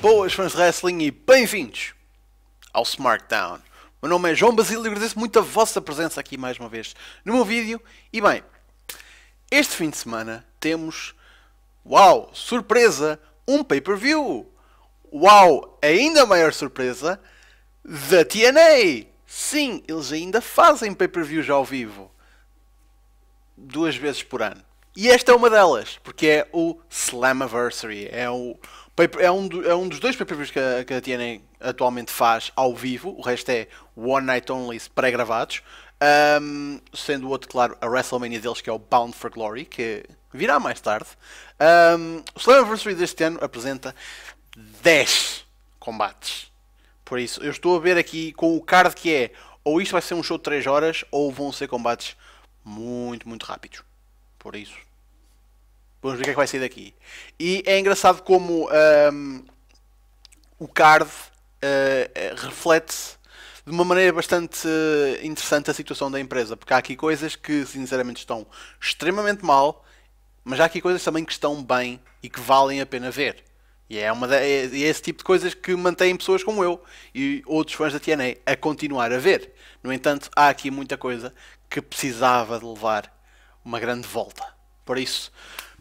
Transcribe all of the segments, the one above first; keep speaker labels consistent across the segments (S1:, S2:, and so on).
S1: Boas fãs de wrestling e bem-vindos ao SmartDown. Meu nome é João Basílio e agradeço muito a vossa presença aqui mais uma vez no meu vídeo. E bem, este fim de semana temos, uau, surpresa, um pay-per-view. Uau, ainda maior surpresa, The TNA. Sim, eles ainda fazem pay-per-views ao vivo. Duas vezes por ano. E esta é uma delas, porque é o Slammiversary. É o é um, do, é um dos dois pay-per-views que, a, que a TNA atualmente faz ao vivo, o resto é One Night Only pré-gravados. Um, sendo o outro, claro, a WrestleMania deles, que é o Bound for Glory, que virá mais tarde. Um, o Slammiversary deste ano apresenta 10 combates. Por isso, eu estou a ver aqui com o card que é ou isto vai ser um show de 3 horas ou vão ser combates muito, muito rápidos. Por isso, Vamos ver o que é que vai sair daqui. E é engraçado como um, o card uh, eh, eh, reflete de uma maneira bastante interessante a situação da empresa, porque há aqui coisas que sinceramente estão extremamente mal, mas há aqui coisas também que estão bem e que valem a pena ver. E é, uma de, é, é esse tipo de coisas que mantém pessoas como eu e outros fãs da TNA a continuar a ver. No entanto, há aqui muita coisa que precisava de levar uma grande volta. Por isso,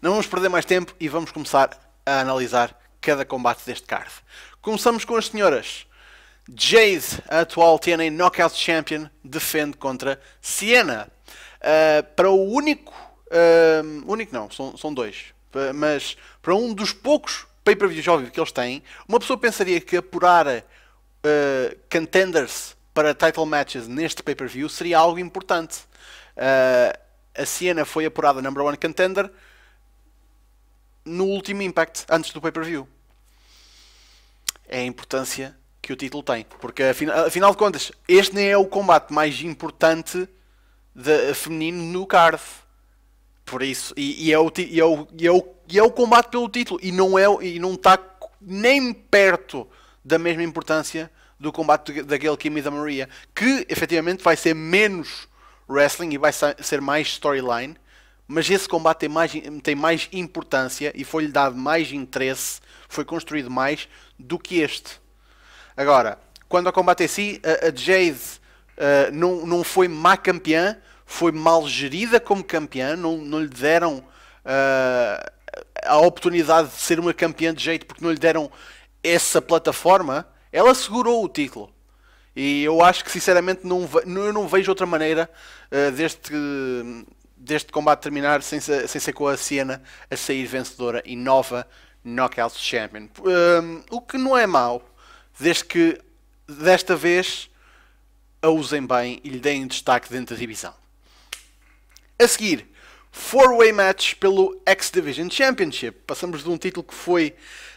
S1: não vamos perder mais tempo e vamos começar a analisar cada combate deste card. Começamos com as senhoras. Jade, a atual TNA Knockout Champion, defende contra Siena. Uh, para o único. Uh, único não, são, são dois. Uh, mas para um dos poucos pay-per-views ao vivo que eles têm, uma pessoa pensaria que apurar uh, contenders para title matches neste pay-per-view seria algo importante. Uh, a Siena foi apurada number one contender, no último Impact, antes do pay-per-view. É a importância que o título tem. Porque, afinal, de contas, este nem é o combate mais importante de, feminino no card. Por isso, e, e, é o, e, é o, e, é o, e é o combate pelo título, e não, é, e não está nem perto da mesma importância do combate daquele Kim e da Maria, que efetivamente vai ser menos wrestling e vai ser mais storyline mas esse combate tem mais, tem mais importância e foi-lhe dado mais interesse, foi construído mais do que este. Agora, quando ao combate em si, a, a Jade uh, não, não foi má campeã, foi mal gerida como campeã, não, não lhe deram uh, a oportunidade de ser uma campeã de jeito porque não lhe deram essa plataforma. Ela segurou o título. E eu acho que sinceramente não, eu não vejo outra maneira uh, deste deste combate terminar sem ser, sem ser com a Siena a sair vencedora e nova Knockout Champion. Um, o que não é mau, desde que desta vez a usem bem e lhe deem destaque dentro da divisão. A seguir, four-way match pelo X Division Championship. Passamos de um título que foi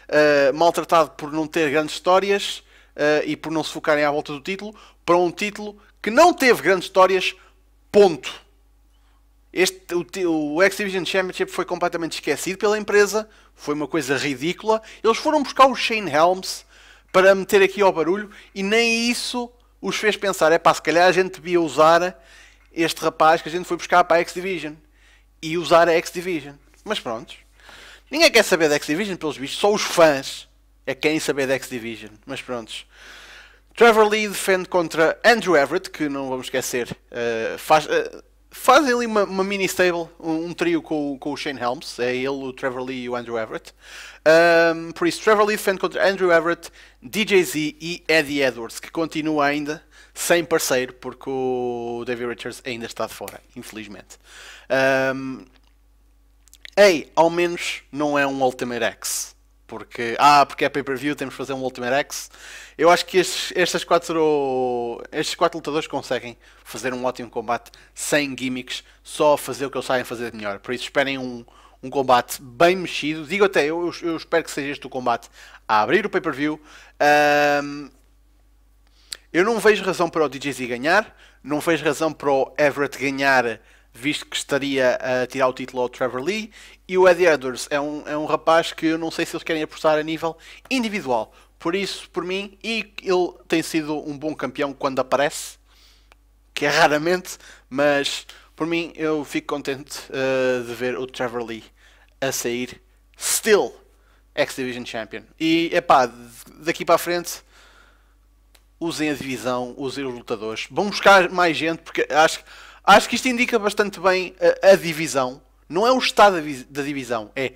S1: uh, maltratado por não ter grandes histórias uh, e por não se focarem à volta do título, para um título que não teve grandes histórias, ponto. Este, o, o Exhibition Championship foi completamente esquecido pela empresa, foi uma coisa ridícula. Eles foram buscar o Shane Helms para meter aqui ao barulho e nem isso os fez pensar: é pá, se calhar a gente devia usar este rapaz que a gente foi buscar para a X-Division e usar a X-Division. Mas pronto, ninguém quer saber da X-Division, pelos bichos, só os fãs é quem saber da X-Division. Mas pronto. Trevor Lee defende contra Andrew Everett, que não vamos esquecer, uh, faz, uh, fazem ali uma, uma mini stable, um, um, trio com, com o Shane Helms, é ele, o Trevor Lee e o Andrew Everett. Um, por isso, Trevor Lee defende contra Andrew Everett, DJ Z e Eddie Edwards, que continua ainda sem parceiro, porque o David Richards ainda está de fora, infelizmente. Um, ei, ao menos não é um Ultimate X porque ah, porque é pay-per-view, temos que fazer um Ultimate X. Eu acho que estes, estes, quatro estes quatro lutadores conseguem fazer um ótimo combate sem gimmicks, só fazer o que eles sabem fazer de melhor. Por isso esperem um, um combate bem mexido. Digo até, eu, eu espero que seja este o combate a abrir o pay-per-view. Um, eu não vejo razão para o DJZ ganhar, não vejo razão para o Everett ganhar visto que estaria a tirar o título ao Trevor Lee. E o Eddie Edwards é um, é um rapaz que eu não sei se eles querem apostar a nível individual. Por isso, por mim, e ele tem sido um bom campeão quando aparece, que é raramente, mas por mim eu fico contente uh, de ver o Trevor Lee a sair still X-Division Champion. E é pá, daqui para a frente usem a divisão, usem os lutadores. Vão buscar mais gente, porque acho que Acho que isto indica bastante bem a, a divisão. Não é o estado da divisão, é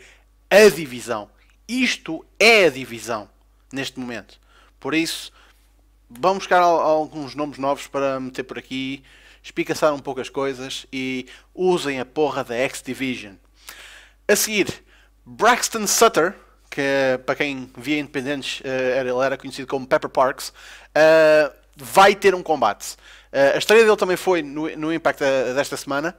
S1: a divisão. Isto é a divisão neste momento. Por isso, vamos buscar alguns nomes novos para meter por aqui, espicaçar um pouco as coisas e usem a porra da X-Division. A seguir, Braxton Sutter, que para quem via Independentes eh, ele era conhecido como Pepper Parks, eh, vai ter um combate. Uh, a estreia dele também foi no, no Impact eh, desta semana.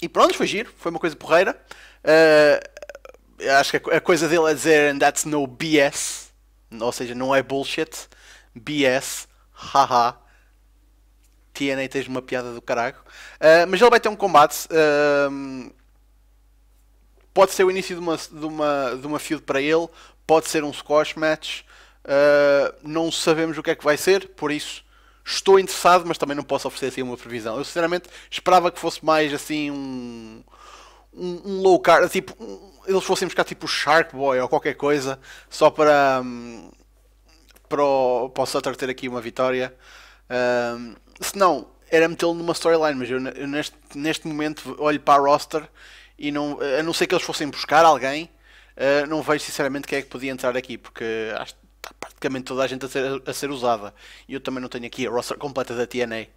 S1: E pronto, foi giro, foi uma coisa porreira. Uh, acho que a, a, coisa dele é dizer, and that's no BS. Ou seja, não é bullshit. BS. Haha. TNA tens uma piada do caralho. Uh, mas ele vai ter um combate. Ehm, pode ser o início de uma, de uma, de uma feud para ele. Pode ser um squash match. Uh, não sabemos o que é que vai ser, por isso estou interessado, mas também não posso oferecer assim uma previsão. Eu sinceramente esperava que fosse mais assim um, um, um low card, tipo, um, eles fossem buscar tipo Shark Boy ou qualquer coisa, só para, um, para, o, para o Sutter ter aqui uma vitória. Um, Se não, era metê-lo numa storyline, mas eu, eu, neste, neste momento olho para a roster e não, a não ser que eles fossem buscar alguém. Uh, não vejo sinceramente quem é que podia entrar aqui, porque acho está praticamente toda a gente a ser, a ser usada. E eu também não tenho aqui a roster completa da TNA. Uh,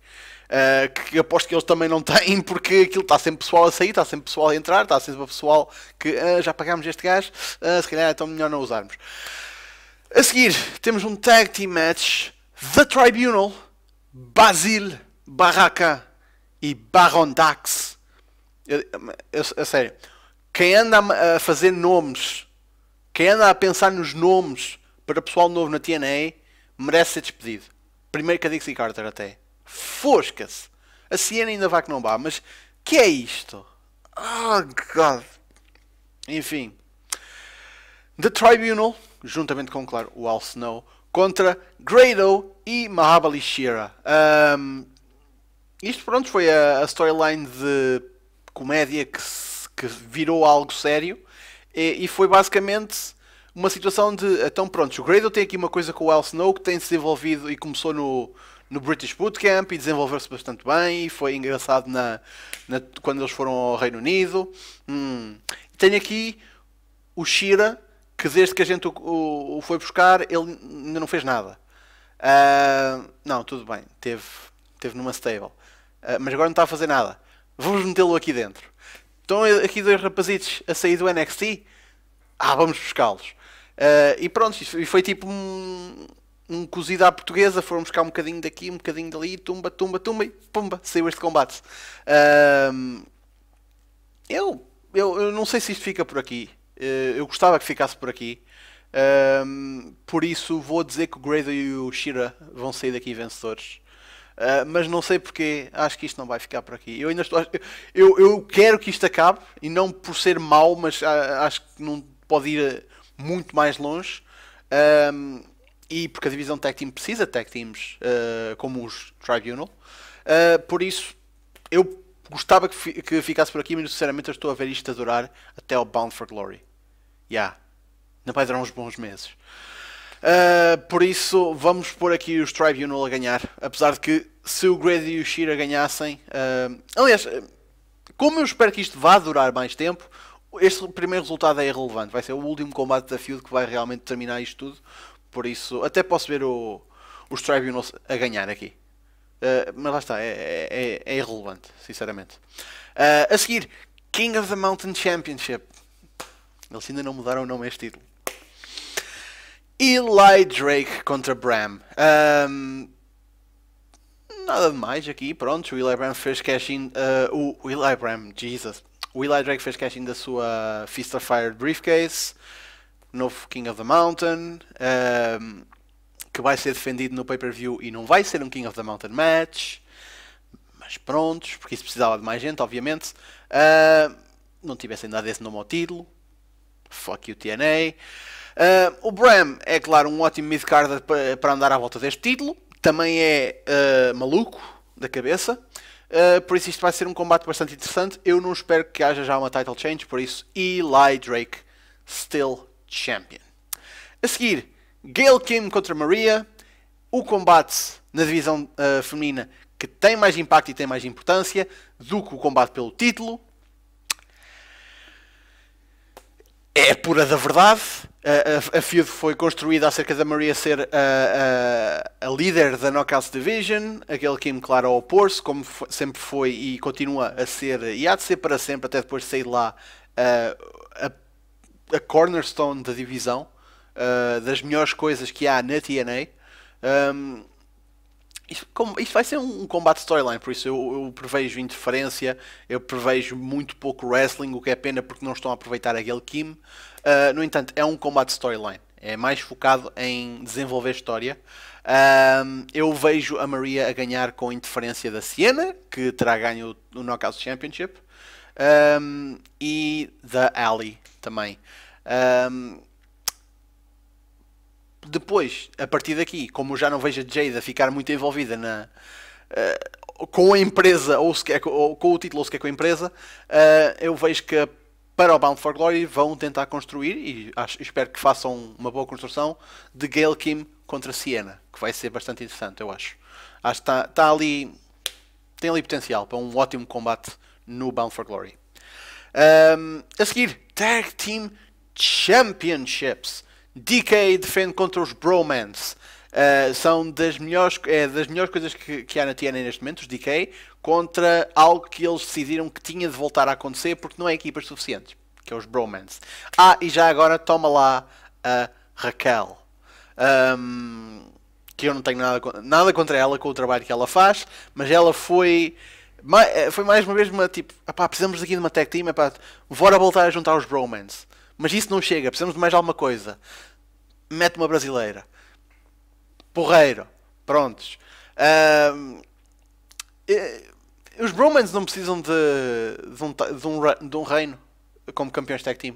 S1: eh, que aposto que eles também não têm, porque aquilo está sempre pessoal a sair, está sempre pessoal a entrar, está sempre pessoal que uh, já pagámos este gás, uh, ah, se calhar é tão melhor não usarmos. A seguir, temos um tag team match: The Tribunal, Basil, Barraca e Baron Dax. A sério, quem anda a fazer nomes, quem anda a pensar nos nomes para pessoal novo na TNA, merece ser despedido. Primeiro que a Dixie Carter até. Fosca-se. A Siena ainda vai que não vá, mas que é isto? Oh, God. Enfim. The Tribunal, juntamente com, claro, o Al Snow, contra Grado e Mahabali Shira. Um, isto, pronto, foi a, a storyline de comédia que, que virou algo sério. E, e foi basicamente uma situação de. Então, pronto, o Gradle tem aqui uma coisa com o El Snow que tem se desenvolvido e começou no, no British Bootcamp e desenvolveu-se bastante bem. E foi engraçado na, na, quando eles foram ao Reino Unido. Hum. Tenho aqui o Shira, que desde que a gente o, o, o foi buscar, ele ainda não fez nada. Uh, não, tudo bem, teve, teve numa stable. Uh, mas agora não está a fazer nada. Vamos metê-lo aqui dentro. Estão aqui dois rapazitos a sair do NXT? Ah, vamos buscá-los. Uh, e pronto, e foi tipo um, um cozido à portuguesa, foram buscar um bocadinho daqui, um bocadinho dali, tumba, tumba, tumba e pumba, saiu este combate. Uh, eu, eu, eu, não sei se isto fica por aqui. Uh, eu gostava que ficasse por aqui. Ehm, por isso vou dizer que o Grado e o Shira vão sair daqui vencedores. Uh, mas não sei porque acho que isto não vai ficar por aqui. Eu ainda estou. Eu, eu quero que isto acabe e não por ser mau, mas acho que não pode ir muito mais longe. Um, e porque a divisão tech team precisa de tech teams uh, como os Tribunal. Uh, por isso, eu gostava que, fi que, ficasse por aqui, mas sinceramente eu estou a ver isto a durar até o Bound for Glory. Yeah. Não vai durar uns bons meses. Uh, por isso, vamos pôr aqui os Tribunal a ganhar. Apesar de que, se o Grady e o Shira ganhassem. Uh, aliás, como eu espero que isto vá durar mais tempo, este primeiro resultado é irrelevante. Vai ser o último combate da Feud que vai realmente terminar isto tudo. Por isso, até posso ver o, os Tribunals a ganhar aqui. Uh, mas lá está, é, é, é irrelevante, sinceramente. Uh, a seguir, King of the Mountain Championship. Eles ainda não mudaram o nome a este título. Eli Drake contra Bram. Um, ah, nada de mais aqui, pronto. O Eli Bram fez cash-in. Uh, o Eli Bram, Jesus. O Eli Drake fez casting da sua Fist of Fire Briefcase, novo King of the Mountain, um, ehm, que vai ser defendido no pay-per-view e não vai ser um King of the Mountain match. Mas prontos, porque isso precisava de mais gente, obviamente. Uh, não tivessem dado esse nome ao título. Fuck you, TNA. Uh, ehm, o Bram é, claro, um ótimo mid-card para andar à volta deste título. Também é uh, maluco da cabeça. Uh, por isso isto vai ser um combate bastante interessante. Eu não espero que haja já uma title change, por isso Eli Drake, still champion. A seguir, Gail Kim contra Maria. O combate na divisão uh, feminina que tem mais impacto e tem mais importância do que o combate pelo título. é pura da verdade. A, a, a feud foi construída acerca da Maria ser a, a, líder da Knockouts Division, aquele que me claro a opor-se, como foi, sempre foi e continua a ser, e há de ser para sempre, até depois de sair lá, a, cornerstone da divisão, das melhores coisas que há na TNA. Um, isto, isto, vai ser um combate storyline, por isso eu, eu prevejo interferência eu prevejo muito pouco wrestling, o que é pena porque não estão a aproveitar aquele Kim. Uh, no entanto, é um combate storyline, é mais focado em desenvolver história. eu vejo a Maria a ganhar com interferência da Siena, que terá ganho o Knockout Championship, um, e da Ali também. Um, depois, a partir daqui, como já não vejo a Jada ficar muito envolvida na, uh, com a empresa, ou, sequer, ou, com o título, ou sequer com a empresa, uh, eu vejo que para o Bound for Glory vão tentar construir, e acho, espero que façam uma boa construção, de Gail Kim contra Siena, que vai ser bastante interessante, eu acho. Acho que está tá ali. Tem ali potencial para um ótimo combate no Bound for Glory. Um, ehm, a seguir, Tag Team Championships. DK defende contra os bromance. Uh, são das melhores, é, das melhores coisas que, que há na TNA neste momento, os DK, contra algo que eles decidiram que tinha de voltar a acontecer porque não é equipas suficientes, que é os bromance. Ah, e já agora toma lá a Raquel. Um, que eu não tenho nada, nada contra ela com o trabalho que ela faz, mas ela foi eh, foi mais uma vez uma tipo, precisamos aqui de uma tech team, apá, bora voltar a juntar os bromans. Mas isso não chega, precisamos de mais alguma coisa. Mete uma brasileira. Porreiro. Prontos. Eh, os Romans não precisam de, de, um, de, um, de um reino como campeões tag team.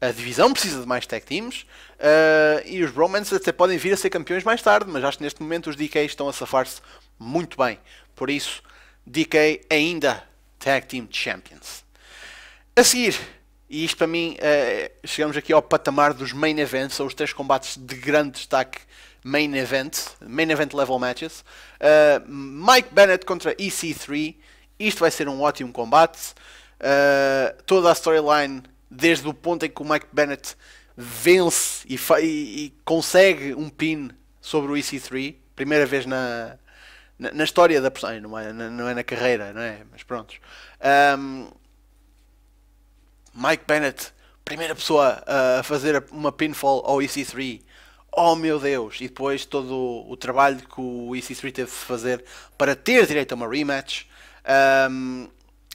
S1: A divisão precisa de mais tag teams uh, e os Romans até podem vir a ser campeões mais tarde, mas acho que neste momento os DK estão a safar-se muito bem. Por isso, DK ainda tag team champions. A seguir, e isto para mim, é, chegamos aqui ao patamar dos main events, são os três combates de grande destaque main event, main event level matches. Uh, Mike Bennett contra EC3, isto vai ser um ótimo combate. Uh, toda a storyline, desde o ponto em que o Mike Bennett vence e, e, e consegue um pin sobre o EC3, primeira vez na, na, na história da personagem, não é, na, não é na carreira, não é? Mas prontos. Um, ehm, Mike Bennett, primeira pessoa a fazer uma pinfall ao EC3. Oh meu Deus! E depois todo o trabalho que o EC3 teve de fazer para ter direito a uma rematch. Um,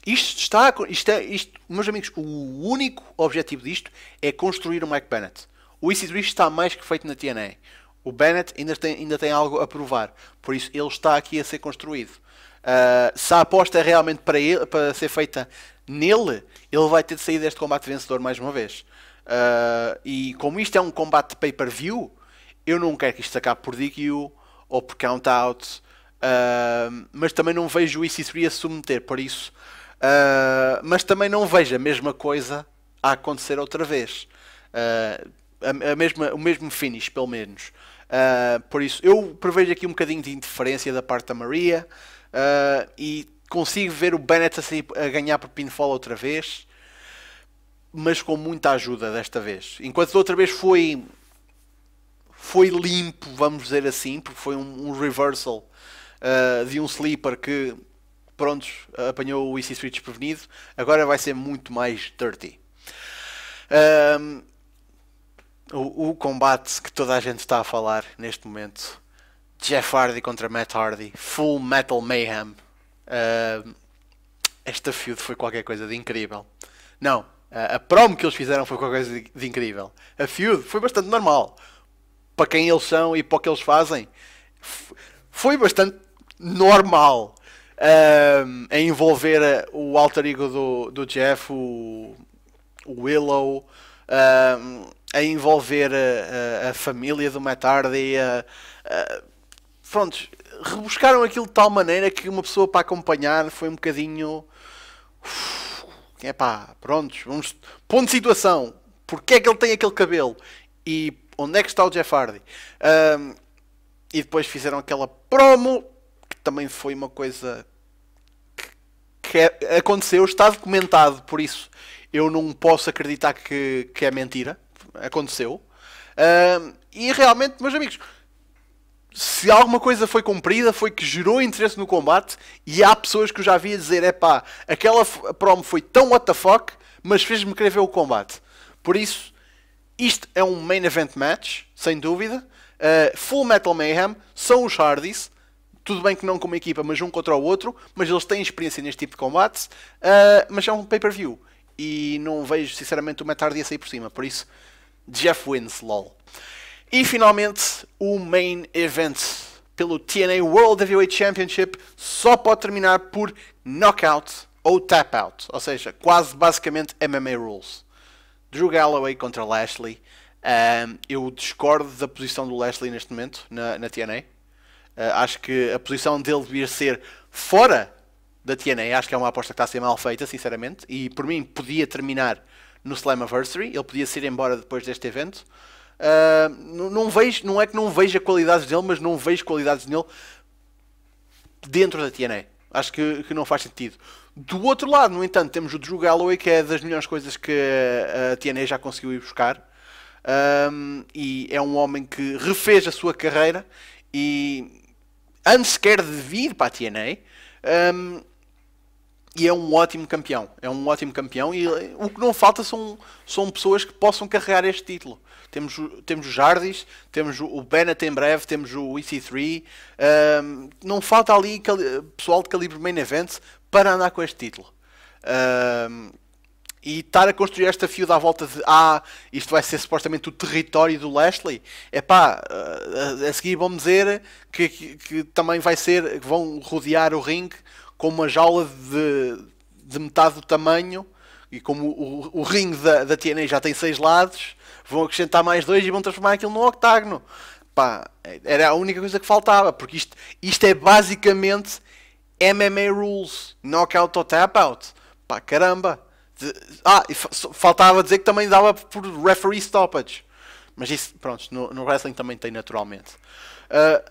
S1: isto está. Isto é, isto, meus amigos, o único objetivo disto é construir o Mike Bennett. O EC3 está mais que feito na TNA. O Bennett ainda tem, ainda tem algo a provar. Por isso, ele está aqui a ser construído. Uh, se a aposta é realmente para, ele, para ser feita nele, ele vai ter de sair deste combate vencedor mais uma vez. Uh, e como isto é um combate de pay-per-view, eu não quero que isto acabe por DQ ou por count-out, uh, mas também não vejo o EC3 a submeter por isso. Uh, mas também não vejo a mesma coisa a acontecer outra vez. A, a, mesma, o mesmo finish, pelo menos. por isso, eu prevejo aqui um bocadinho de interferência da parte da Maria. Uh, e consigo ver o Bennett a, ganhar por pinfall outra vez, mas com muita ajuda desta vez. Enquanto da outra vez foi foi limpo, vamos dizer assim, porque foi um, um reversal uh, de um sleeper que pronto, apanhou o EC Street desprevenido, agora vai ser muito mais dirty. Um, ah, o, o combate que toda a gente está a falar neste momento Jeff Hardy contra Matt Hardy, Full Metal Mayhem. Uh, esta feud foi qualquer coisa de incrível. Não, a promo que eles fizeram foi qualquer coisa de, de incrível. A feud foi bastante normal. Para quem eles são e para o que eles fazem, foi bastante normal. Uh, a envolver o alter ego do, do Jeff, o, o Willow, uh, a envolver a, a, a, família do Matt Hardy, prontos, rebuscaram aquilo de tal maneira que uma pessoa para acompanhar foi um bocadinho. É pá, prontos, vamos. Ponto de situação. Porquê é que ele tem aquele cabelo? E onde é que está o Jeff Hardy? Um, e depois fizeram aquela promo, que também foi uma coisa que, é, aconteceu, está documentado, por isso eu não posso acreditar que, que é mentira. Aconteceu. Um, e realmente, meus amigos, se alguma coisa foi cumprida foi que gerou interesse no combate e há pessoas que eu já vi a dizer é pá, aquela promo foi tão what the fuck, mas fez-me querer ver o combate. Por isso, isto é um main event match, sem dúvida. Uh, Full Metal Mayhem são os Hardys, tudo bem que não como equipa, mas um contra o outro, mas eles têm experiência neste tipo de combates, uh, mas é um pay-per-view e não vejo sinceramente o Matt Hardy a sair por cima, por isso Jeff wins, lol. E finalmente o main event pelo TNA World Heavyweight Championship só pode terminar por knockout ou tap out, ou seja, quase basicamente MMA rules. Drew Galloway contra Lashley. Um, eu discordo da posição do Lashley neste momento na, na TNA. Uh, ah, acho que a posição dele devia ser fora da TNA. Acho que é uma aposta que está a ser mal feita, sinceramente. E por mim podia terminar no Slammiversary. Ele podia ser embora depois deste evento. Ah, não, vejo, não é que não veja qualidades dele, mas não vejo qualidades nele dentro da TNA. Acho que, que não faz sentido. Do outro lado, no entanto, temos o Drew Galloway, que é das melhores coisas que a TNA já conseguiu ir buscar. Um, e é um homem que refez a sua carreira e antes sequer de vir para a TNA, um, e é um ótimo campeão. É um ótimo campeão e eh, o que não falta são, são pessoas que possam carregar este título. Temos, temos o Jardis, temos o Bennett em breve, temos o EC3. Um, ehm, não falta ali pessoal de calibre main event para andar com este título. Um, ehm, e estar a construir esta fio à volta de ah, isto vai ser supostamente o território do Lashley. É pá, a, a seguir vão dizer que, que, que também vai ser, que vão rodear o ringue com uma jaula de, de metade do tamanho e como o, o, ringue da, da TNA já tem seis lados, vão acrescentar mais dois e vão transformar aquilo num octágono. Pá, era a única coisa que faltava, porque isto, isto é basicamente MMA rules, knockout ou tap out. Pá, caramba. Ah, e faltava dizer que também dava por referee stoppage. Mas isso, pronto, no, no wrestling também tem naturalmente. Ah,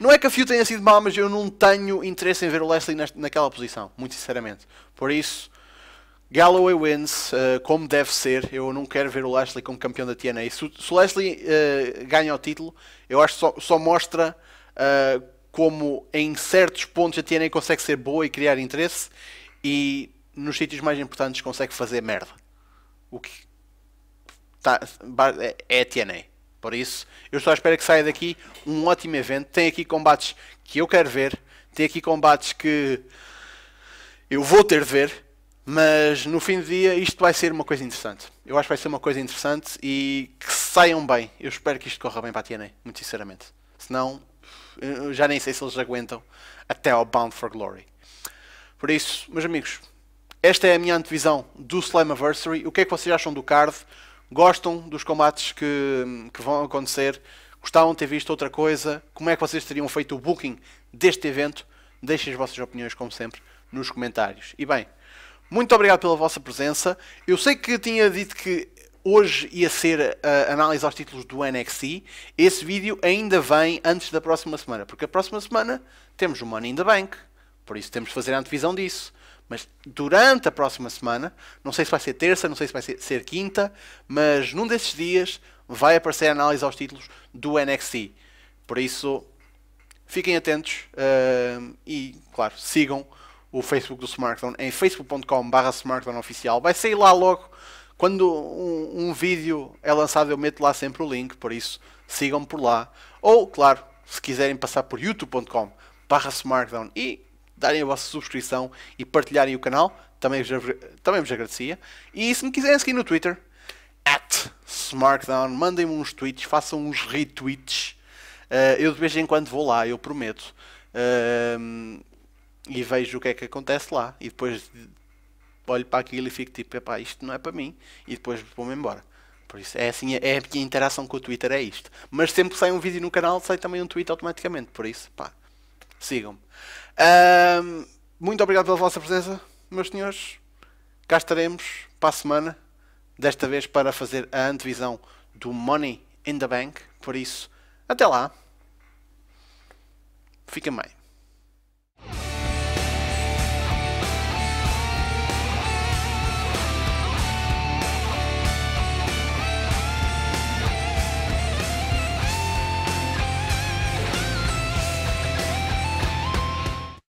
S1: não é que a Fio tenha sido mal, mas eu não tenho interesse em ver o Leslie nesta, naquela posição, muito sinceramente. Por isso, Galloway wins, uh, como deve ser. Eu não quero ver o Leslie como campeão da TNA. Se, se o Leslie uh, ganha o título, eu acho que só, só mostra uh, como em certos pontos a TNA consegue ser boa e criar interesse e nos sítios mais importantes consegue fazer merda. O que tá, é, é a TNA. Por isso, eu estou à espera que saia daqui um ótimo evento. Tem aqui combates que eu quero ver, tem aqui combates que eu vou ter de ver, mas no fim do dia isto vai ser uma coisa interessante. Eu acho que vai ser uma coisa interessante e que saiam bem. Eu espero que isto corra bem para a TNA, muito sinceramente. Senão, eu já nem sei se eles aguentam até ao Bound for Glory. Por isso, meus amigos, esta é a minha antevisão do Slammiversary. O que é que vocês acham do card? Gostam dos combates que, que vão acontecer? Gostavam de ter visto outra coisa? Como é que vocês teriam feito o booking deste evento? Deixem as vossas opiniões, como sempre, nos comentários. E bem, muito obrigado pela vossa presença. Eu sei que tinha dito que hoje ia ser a análise aos títulos do NXT. Esse vídeo ainda vem antes da próxima semana, porque a próxima semana temos o Money in the Bank. Por isso temos de fazer a antevisão disso. Mas durante a próxima semana, não sei se vai ser terça, não sei se vai ser, ser quinta, mas num desses dias vai aparecer a análise aos títulos do NXT. Por isso, fiquem atentos uh, e, claro, sigam o Facebook do Smartphone em facebook.com/barra smartphoneoficial. Vai sair lá logo quando um, um, vídeo é lançado, eu meto lá sempre o link, por isso sigam-me por lá. Ou, claro, se quiserem passar por youtube.com/barra smartphone e darem a vossa subscrição e partilharem o canal, também vos, também vos agradecia. E se me quiserem seguir no Twitter, at Smartdown, mandem-me uns tweets, façam uns retweets. Uh, eu de vez em quando vou lá, eu prometo. Uh, e vejo o que é que acontece lá. E depois olho para aquilo e fico tipo, epá, isto não é para mim. E depois vou-me embora. Por isso, é assim, é a minha interação com o Twitter, é isto. Mas sempre que sai um vídeo no canal, sai também um tweet automaticamente. Por isso, pá, sigam-me. muito obrigado pela vossa presença, meus senhores. Cá estaremos para a semana, desta vez para fazer a antevisão do Money in the Bank. Por isso, até lá. Fiquem bem.